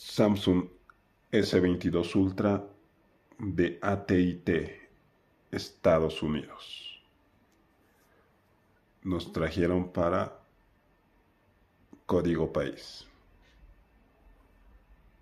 Samsung S22 Ultra de ATT, Estados Unidos. Nos trajeron para código país.